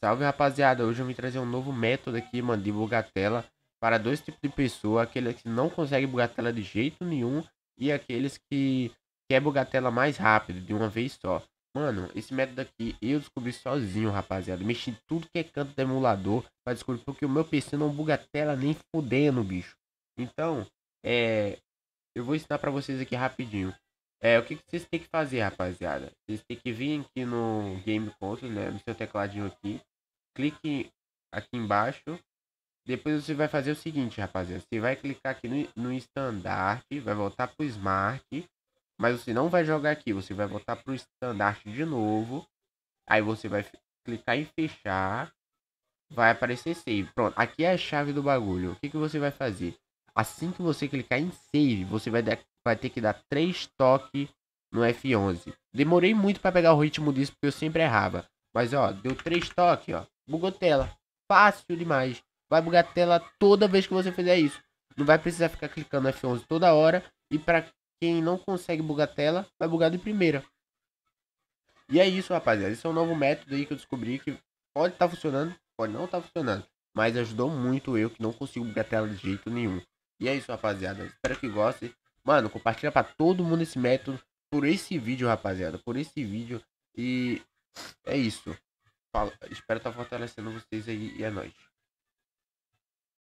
Salve rapaziada, hoje eu vim trazer um novo método aqui, mano, de bugar tela para dois tipos de pessoa, aquele que não consegue bugar tela de jeito nenhum e aqueles que quer bugar tela mais rápido, de uma vez só. Mano, esse método aqui eu descobri sozinho, rapaziada. Mexi tudo que é canto do emulador para descobrir porque o meu PC não buga tela nem fudendo, bicho. Então, é... Eu vou ensinar para vocês aqui rapidinho. É, o que, vocês têm que fazer, rapaziada? Vocês têm que vir aqui no Game Control, né? No seu tecladinho aqui clique aqui embaixo. Depois você vai fazer o seguinte, rapaziada. Você vai clicar aqui no, no estandarte, vai voltar para o Smart. Mas você não vai jogar aqui, você vai voltar para o estandarte de novo. Aí você vai clicar em fechar. Vai aparecer save. Pronto, aqui é a chave do bagulho. O que, que você vai fazer? Assim que você clicar em save, você vai, vai ter que dar três toques no F11. Demorei muito para pegar o ritmo disso porque eu sempre errava. Mas ó, deu três toques, ó. Bugou tela. Fácil demais. Vai bugar a tela toda vez que você fizer isso. Não vai precisar ficar clicando F11 toda hora. E para quem não consegue bugar a tela, vai bugar de primeira. E é isso, rapaziada. Esse é um novo método aí que eu descobri que pode estar tá funcionando, pode não estar tá funcionando. Mas ajudou muito eu que não consigo bugar a tela de jeito nenhum. E é isso, rapaziada. Espero que gostem. Mano, compartilha para todo mundo esse método por esse vídeo, rapaziada. Por esse vídeo. E é isso. Fala, espero estar tá fortalecendo vocês aí e é nóis.